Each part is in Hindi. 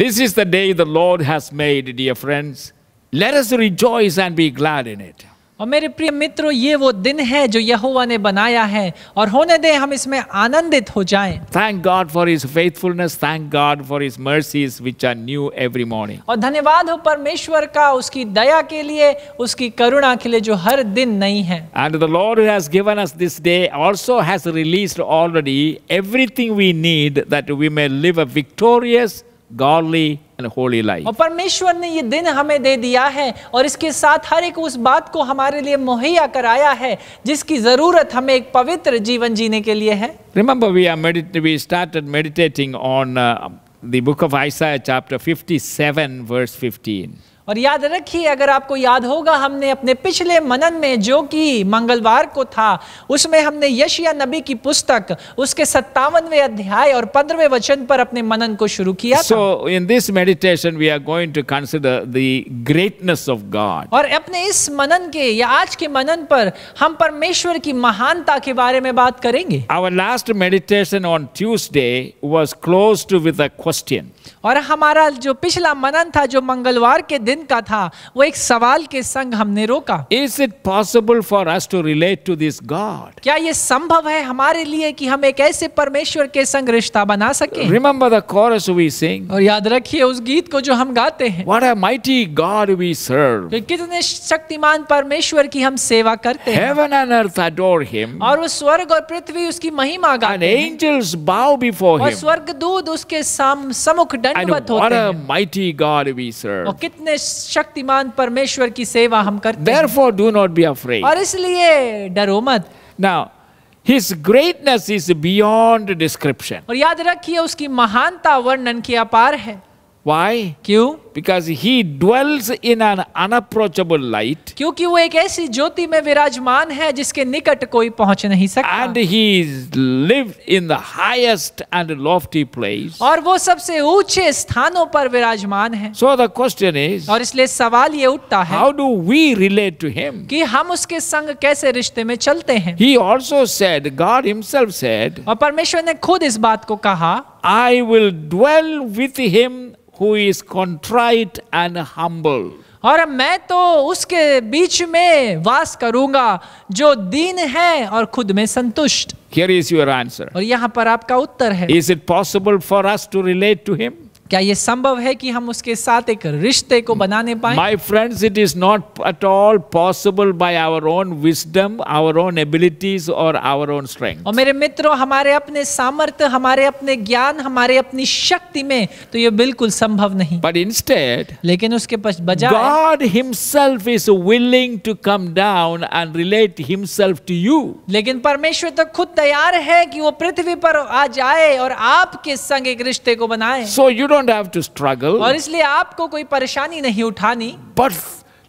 This is the day the Lord has made, dear friends. Let us rejoice and be glad in it. और मेरे प्रिय मित्रों ये वो दिन है जो यहोवा ने बनाया है और होने दे हम इसमें आनंदित हो जाएं। Thank God for His faithfulness. Thank God for His mercies which are new every morning. और धन्यवाद हो परमेश्वर का उसकी दया के लिए उसकी करुणा के लिए जो हर दिन नई है And the Lord who has given us this day also has released already everything we need that we may live a victorious godly and holy life. और परमेश्वर ने ये दिन हमें दे दिया है और इसके साथ हर एक उस बात को हमारे लिए मुहैया कराया है जिसकी जरूरत हमें एक पवित्र जीवन जीने के लिए है Remember we are medit we started meditating on uh, the book of Isaiah chapter 57 verse 15. और याद रखिए अगर आपको याद होगा हमने अपने पिछले मनन में जो कि मंगलवार को था उसमें हमने यशिया नबी की पुस्तक उसके सत्तावनवे अध्याय और पंद्रहवें वचन पर अपने मनन को शुरू किया so in this meditation we are going to consider the greatness of God और अपने इस मनन के या आज के मनन पर हम परमेश्वर की महानता के बारे में बात करेंगे our last meditation on Tuesday was closed with question और हमारा जो पिछला मनन था जो मंगलवार के दिन दिन का था वो एक सवाल के संग हमने रोका is it possible for us to relate to this God क्या ये संभव है हमारे लिए कि हम एक ऐसे परमेश्वर के संग रिश्ता बना सके remember the chorus we sing और याद रखिए उस गीत को जो हम गाते हैं what a mighty God we serve कितने शक्तिमान परमेश्वर की हम सेवा करते हैं heaven and earth adore him और वो स्वर्ग और पृथ्वी उसकी महिमा गाते हैं एंजल्स बाउ बिफोर हिम और स्वर्ग स्वर्गदूत उसके साम सम्मुख दंडवत होते हैं what a mighty God we serve और कितने शक्तिमान परमेश्वर की सेवा हम करते Therefore, do not be afraid. और इसलिए डरो मत Now, His greatness is beyond description. और याद रखिए उसकी महानता वर्णन के अपार है Why? क्यों because he dwells in an unapproachable light kyunki wo ek aisi jyoti mein virajman hai jiske nikat koi pahunch nahi sakta and he lived in the highest and lofty place aur wo sabse unche sthanon par virajman hai so the question is aur isliye sawal ye uthta hai how do we relate to him ki hum uske sang kaise rishte mein chalte hain he also said god himself said aur parmeshwar ne khud is baat ko kaha i will dwell with him who is contrite contrite and humble और मैं तो उसके बीच में वास करूंगा जो दीन है और खुद में संतुष्ट Here is your answer. और यहाँ पर आपका उत्तर है is it possible for us to relate to him क्या ये संभव है कि हम उसके साथ एक रिश्ते को बनाने पाए my friends it is not at all possible by our own wisdom our own abilities और आवर ओन स्ट्रेंथ और मेरे मित्रों हमारे अपने सामर्थ्य हमारे अपने ज्ञान हमारे अपनी शक्ति में तो ये बिल्कुल संभव नहीं बट इंस्टेड लेकिन उसके बजाय God himself is willing to come down and relate himself to you लेकिन परमेश्वर तो खुद तैयार है कि वो पृथ्वी पर आ जाए और आपके संग एक रिश्ते को बनाए so you don't don't have to struggle. और इसलिए आपको कोई परेशानी नहीं उठानी. But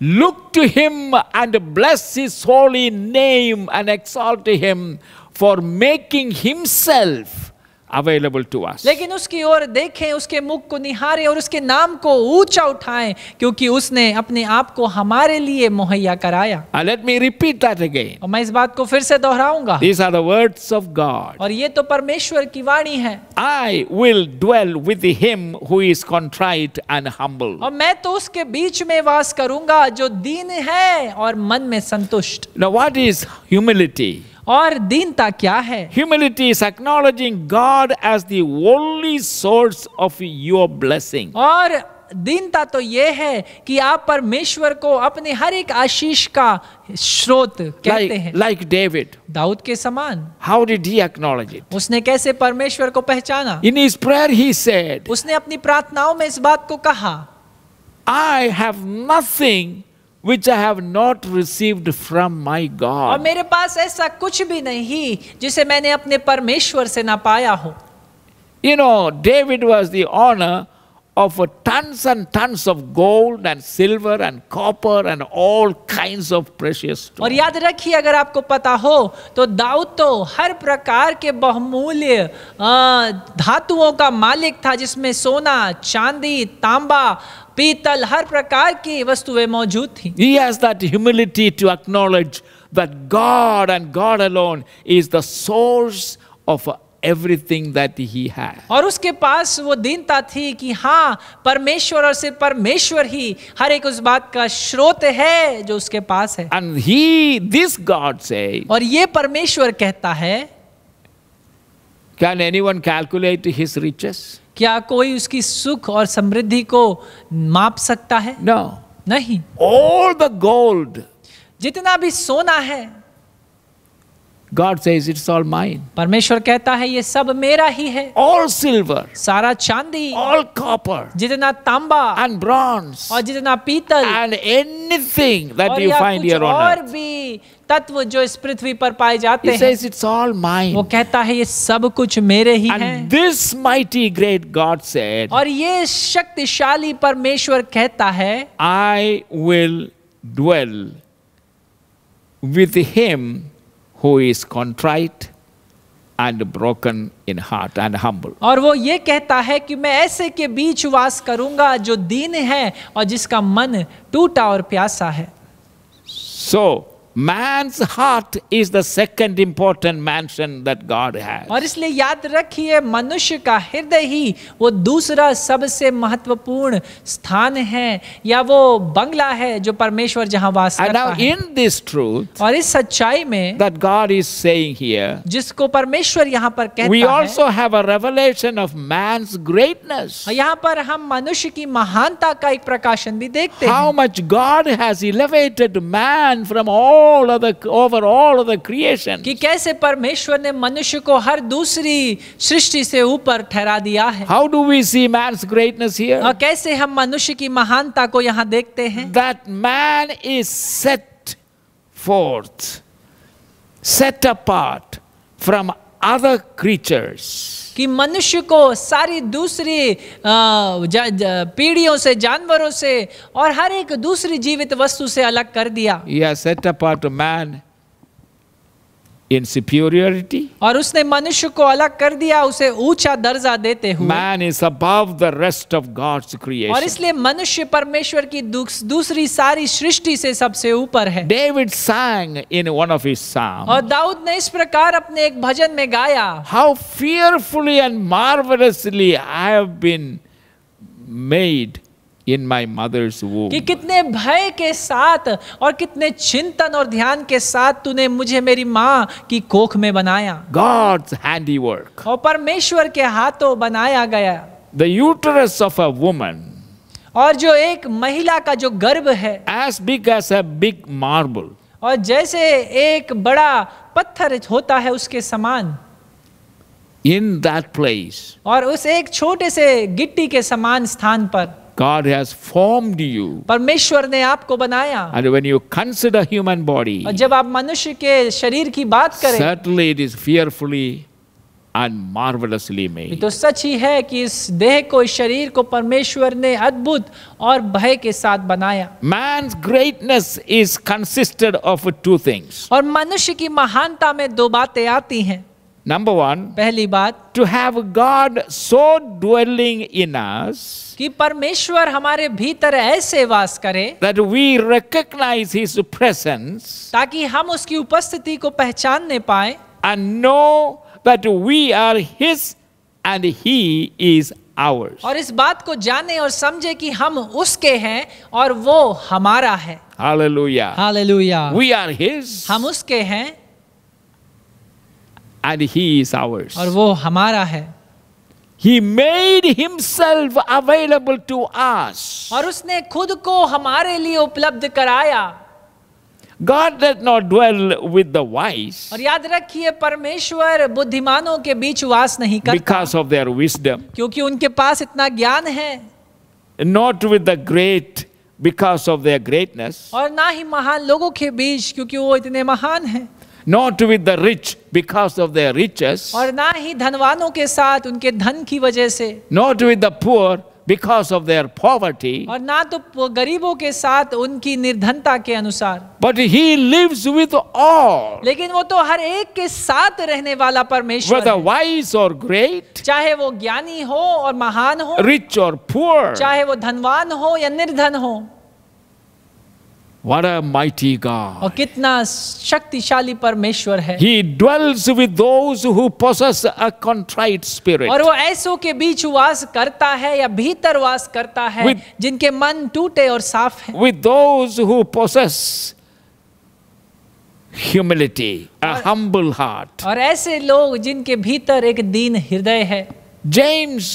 look to him and bless his holy name and exalt him for making himself available to us. लेकिन उसकी ओर देखें उसके मुख को निहारें और उसके नाम को ऊंचा उठाएं क्योंकि उसने अपने आप को हमारे लिए मुहैया कराया let me repeat that again और मैं इस बात को फिर से दोहराऊंगा these are the words of God और ये तो परमेश्वर की वाणी है I will dwell with him who is contrite and humble. और मैं तो उसके बीच में वास करूंगा जो दीन है और मन में संतुष्ट नाउ व्हाट इज ह्यूमिलिटी और दीनता क्या है humility is acknowledging God as the only source of your blessing और दीनता तो ये है कि आप परमेश्वर को अपने हर एक आशीष का स्रोत कहते like, हैं लाइक डेविड दाऊद के समान how did he acknowledge it उसने कैसे परमेश्वर को पहचाना in his prayer he said उसने अपनी प्रार्थनाओं में इस बात को कहा I have nothing which I have not received from my God. और मेरे पास ऐसा कुछ भी नहीं जिसे मैंने अपने परमेश्वर से ना पाया हो You know, David was the owner of tons and tons of gold and silver and copper and all kinds of precious stones. aur yaad rakhiye agar aapko pata ho to daud to har prakar ke bahumulya dhatuon ka malik tha jisme sona chandi tamba पीतल हर प्रकार की वस्तुएं मौजूद थी He has that humility to acknowledge that God and God alone is the source of everything that he had. और उसके पास वो दीनता थी कि हाँ परमेश्वर और सिर्फ परमेश्वर ही हर एक उस बात का स्रोत है जो उसके पास है And he, this God says, और ये परमेश्वर कहता है Can anyone calculate his riches? क्या कोई उसकी सुख और समृद्धि को माप सकता है no. नहीं ऑल द गोल्ड जितना भी सोना है गॉड से परमेश्वर कहता है ये सब मेरा ही है ऑल सिल्वर सारा चांदी ऑल कॉपर जितना तांबा एंड ब्रॉन्स और जितना पीतल एंड एनीथिंग और you find here on earth. भी तत्व जो इस पृथ्वी पर पाए जाते हैं वो कहता है ये सब कुछ मेरे ही है दिस माइटी ग्रेट गॉड से और ये शक्तिशाली परमेश्वर कहता है I will dwell with him who is contrite and broken in heart and humble. और वो ये कहता है कि मैं ऐसे के बीच वास करूंगा जो दीन है और जिसका मन टूटा और प्यासा है. So man's heart is the second important मैं गॉड है और इसलिए याद रखिए मनुष्य का हृदय ही वो दूसरा सबसे महत्वपूर्ण स्थान है या वो बंगला है जो परमेश्वर जहाँ वास इन दिस ट्रूथ और इस सच्चाई में दट गॉड इज से जिसको परमेश्वर यहाँ पर कहता we also है वी ऑफ मैं ग्रेटनेस यहां पर हम मनुष्य की महानता का एक प्रकाशन भी देखते हैं how much God has elevated man from all all of the over all of the creation कि कैसे परमेश्वर ने मनुष्य को हर दूसरी सृष्टि से ऊपर ठहरा दिया है how do we see man's greatness here और कैसे हम मनुष्य की महानता को यहाँ देखते हैं that man is set forth set apart from other creatures. कि मनुष्य को सारी दूसरी पीढ़ियों से जानवरों से और हर एक दूसरी जीवित वस्तु से अलग कर दिया He has set apart man इनसिप्योरिटी और उसने मनुष्य को अलग कर दिया उसे ऊंचा दर्जा देते हुए man is above the rest of God's creation और इसलिए मनुष्य परमेश्वर की दूसरी सारी सृष्टि से सबसे ऊपर है David sang in one of his psalms और दाऊद ने इस प्रकार अपने एक भजन में गाया how fearfully and marvelously I have been made in my mother's वो कि कितने भय के साथ और कितने चिंतन और ध्यान के साथ तूने मुझे मेरी माँ की कोख में बनाया गॉड्स हैंडी वर्क और परमेश्वर के हाथों बनाया गया the uterus of a woman और जो एक महिला का जो गर्भ है as big as a big marble और जैसे एक बड़ा पत्थर होता है उसके समान इन दैट प्लेस और उस एक छोटे से गिट्टी के समान स्थान पर God has formed you. परमेश्वर ने आपको बनाया. And when you consider human body, और जब आप मनुष्य के शरीर की बात करें, certainly it is fearfully and marvelously made. तो सच ही है कि इस देह को इस शरीर को परमेश्वर ने अद्भुत और भय के साथ बनाया. Man's greatness is consisted of two things. और मनुष्य की महानता में दो बातें आती हैं. Number one, पहली बात to have God dwelling in us कि परमेश्वर हमारे भीतर ऐसे वास करे that we recognize his presence ताकि हम उसकी उपस्थिति को पहचानने पाए and know that we are his and he is ours और इस बात को जाने और समझे कि हम उसके हैं और वो हमारा है hallelujah hallelujah we are his हम उसके हैं and he is ours. और वो हमारा है He made himself available to us. और उसने खुद को हमारे लिए उपलब्ध कराया God does not dwell with the wise. और याद रखिए परमेश्वर बुद्धिमानों के बीच वास नहीं करता Because of their wisdom. क्योंकि उनके पास इतना ज्ञान है Not with the great because of their greatness. और ना ही महान लोगों के बीच क्योंकि वो इतने महान हैं not with the rich because of their riches और ना ही धनवानों के साथ उनके धन की वजह से not with the poor because of their poverty और na to garibon ke sath unki nirdhanta ke anusar but he lives with all lekin wo to har ek ke sath rehne wala parmeshwar whether wise or great chahe wo gyani ho aur mahan ho rich or poor chahe wo dhanwan ho ya nirdhan ho What a mighty God. और कितना शक्तिशाली परमेश्वर है He dwells with those who possess a contrite spirit. और वो ऐसों के बीच वास करता है या भीतर वास करता है with, जिनके मन टूटे और साफ हैं. With those who possess humility, a और, humble heart. और ऐसे लोग जिनके भीतर एक दीन हृदय है. James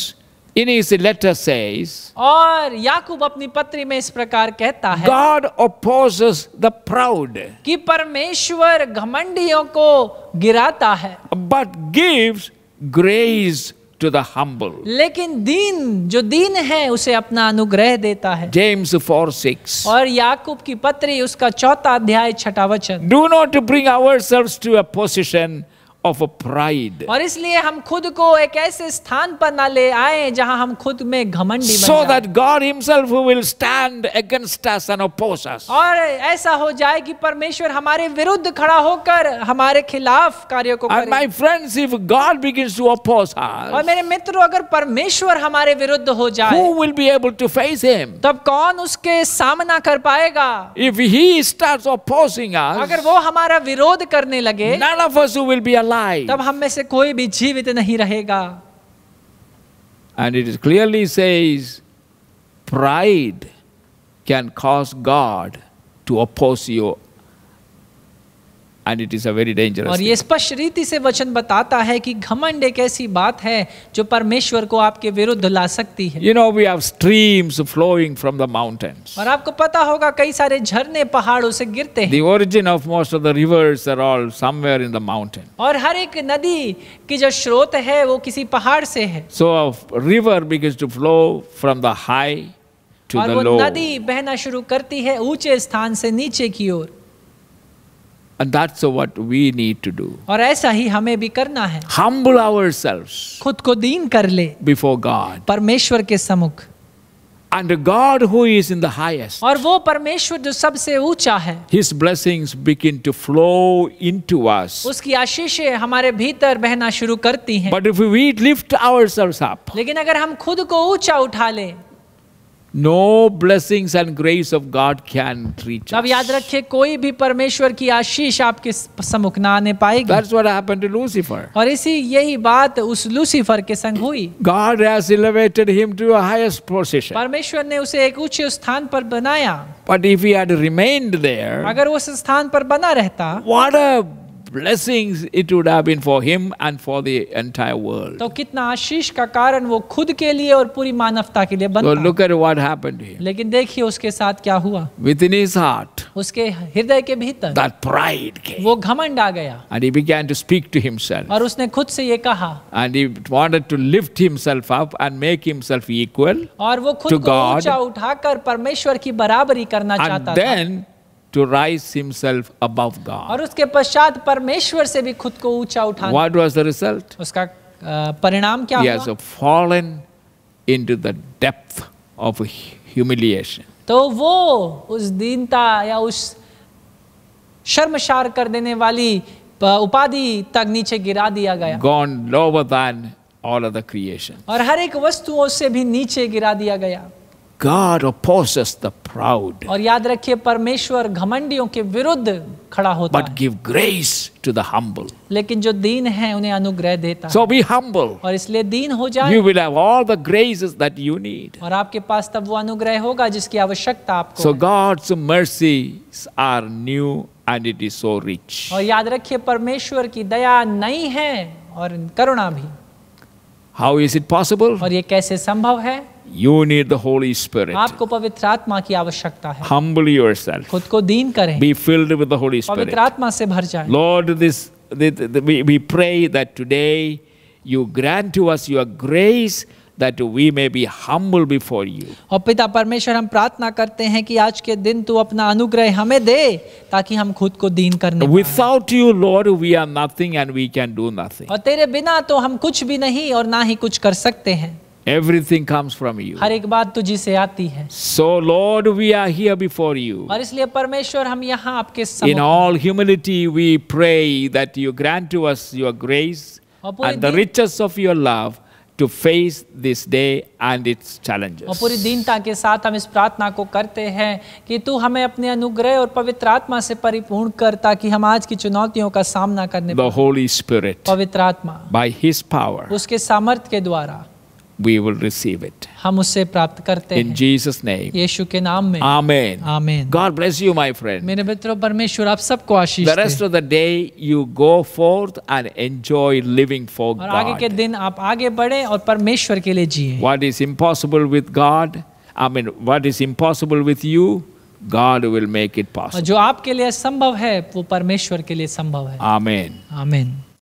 In his letter says, और याकूब अपनी पत्री में इस प्रकार कहता है God opposes the proud, कि परमेश्वर घमंडियों को गिराता है but gives grace to the humble. लेकिन दीन जो दीन है उसे अपना अनुग्रह देता है James 4:6 और याकूब की पत्री उसका चौथा अध्याय छठा वचन Do not bring ourselves to a position of a pride और इसलिए हम खुद को एक ऐसे स्थान पर ना ले आए जहां हम खुद में घमंडी so that God himself will stand against us and oppose us और ऐसा हो जाए कि परमेश्वर हमारे विरुद्ध खड़ा होकर हमारे खिलाफ कार्यों को and my friends if God begins to oppose us और मेरे मित्रों अगर परमेश्वर हमारे विरुद्ध हो जाए who will be able to face him तब कौन उसके सामना कर पाएगा if he starts opposing us अगर वो हमारा विरोध करने लगे none of us will be alive alive. And it clearly says, pride can cause God to oppose your and it is a very dangerous और ये स्पष्ट रीति से वचन बताता है कि घमंड एक ऐसी बात है जो परमेश्वर को आपके विरुद्ध ला सकती है you know we have streams flowing from the mountains और आपको पता होगा कई सारे झरने पहाड़ों से गिरते हैं the origin of most of the rivers are all somewhere in the mountain और हर एक नदी की जो स्रोत है वो किसी पहाड़ से है so river begins to flow from the high to the नदी बहना शुरू करती है ऊंचे स्थान से नीचे की ओर And that's what we need to do. और ऐसा ही हमें भी करना है Humble ourselves खुद को दीन कर ले before God. परमेश्वर के सम्मुख And God who is in the highest. और वो परमेश्वर जो सबसे ऊंचा है His blessings begin to flow into us. उसकी आशीषें हमारे भीतर बहना शुरू करती हैं. But if we lift ourselves up. लेकिन अगर हम खुद को ऊंचा उठा लें no blessings and grace of God can reach अब याद रखिए कोई भी परमेश्वर की आशीष आपके सम्मुख ना आने पाएगी that's what happened to Lucifer और इसी यही बात उस लूसीफर के संग हुई God has elevated him to a highest position परमेश्वर ने उसे एक उच्च स्थान पर बनाया but if he had remained there अगर उस स्थान पर बना रहता what a blessings it would have been for him and for the entire world. तो कितना आशीष का कारण वो खुद के लिए और पूरी मानवता के लिए बनता। So look at what happened to him. लेकिन देखिए उसके साथ क्या हुआ? Within his heart. उसके हृदय के भीतर that pride came. वो घमंड आ गया। And he began to speak to himself. और उसने खुद से ये कहा। And he wanted to lift himself up and make himself equal. और वो खुद को ऊंचा उठाकर परमेश्वर की बराबरी करना चाहता था। And then to rise himself above God. और उसके पश्चात परमेश्वर से भी खुद को ऊंचा उठाना. What was the result? उसका परिणाम क्या हुआ? He has fallen into the depth of humiliation. तो वो उस दीनता या उस शर्मशार कर देने वाली उपाधि तक नीचे गिरा दिया गया. Gone lower than all other creation. और हर एक वस्तुओं से भी नीचे गिरा दिया गया. God opposes the proud. और याद रखिए परमेश्वर घमंडियों के विरुद्ध खड़ा होता But give grace to the humble. लेकिन जो दीन है उन्हें अनुग्रह देता so है. So be humble. और इसलिए दीन हो जाए. You will have all the graces that you need. और आपके पास तब वो अनुग्रह होगा जिसकी आवश्यकता आपको. So God's mercies are new and it is so rich. और याद रखिए परमेश्वर की दया नई है और करुणा भी. How is it possible? और ये कैसे संभव है? You need the Holy Spirit. आपको पवित्र आत्मा की आवश्यकता है. Humble yourself. खुद को दीन करें. Be filled with the Holy Spirit. पवित्र आत्मा से भर जाएं. Lord, this, the, the, the, we, we pray that today you grant to us your grace that we may be humble before you. और पिता परमेश्वर हम प्रार्थना करते हैं कि आज के दिन तू अपना अनुग्रह हमें दे ताकि हम खुद को दीन करने Without you Lord we are nothing and we can do nothing. और तेरे बिना तो हम कुछ भी नहीं और ना ही कुछ कर सकते हैं. Everything comes from you. हर एक बात तुझी से आती है. So Lord, we are here before you. और इसलिए परमेश्वर हम यहाँ आपके सम्मुख. In all humility, we pray that you grant to us your grace and the riches of your love to face this day and its challenges. और पूरी दीनता के साथ हम इस प्रार्थना को करते हैं कि तू हमें अपने अनुग्रह और पवित्र आत्मा से परिपूर्ण कर ताकि हम आज की चुनौतियों का सामना करने The Holy Spirit. पवित्र आत्मा. By His power. उसके सामर्थ के द्वारा. we will receive it. हम उसे प्राप्त करते हैं. In Jesus name. यीशु के नाम में। Amen. Amen. God bless you, my friend. मेरे मित्रों परमेश्वर आप सबको आशीष दे. The rest of the day, you go forth and enjoy living for God. और आगे के दिन आप आगे बढ़े और परमेश्वर के लिए जिए What is impossible with God, I mean, what is impossible with you, God will make it possible. जो आपके लिए संभव है वो परमेश्वर के लिए संभव है Amen. Amen.